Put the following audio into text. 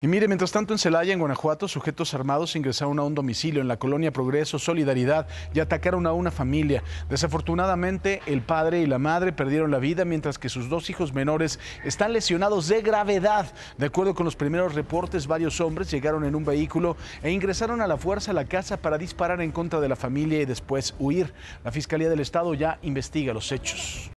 Y mire, mientras tanto en Celaya, en Guanajuato, sujetos armados ingresaron a un domicilio en la colonia Progreso Solidaridad y atacaron a una familia. Desafortunadamente, el padre y la madre perdieron la vida, mientras que sus dos hijos menores están lesionados de gravedad. De acuerdo con los primeros reportes, varios hombres llegaron en un vehículo e ingresaron a la fuerza a la casa para disparar en contra de la familia y después huir. La Fiscalía del Estado ya investiga los hechos.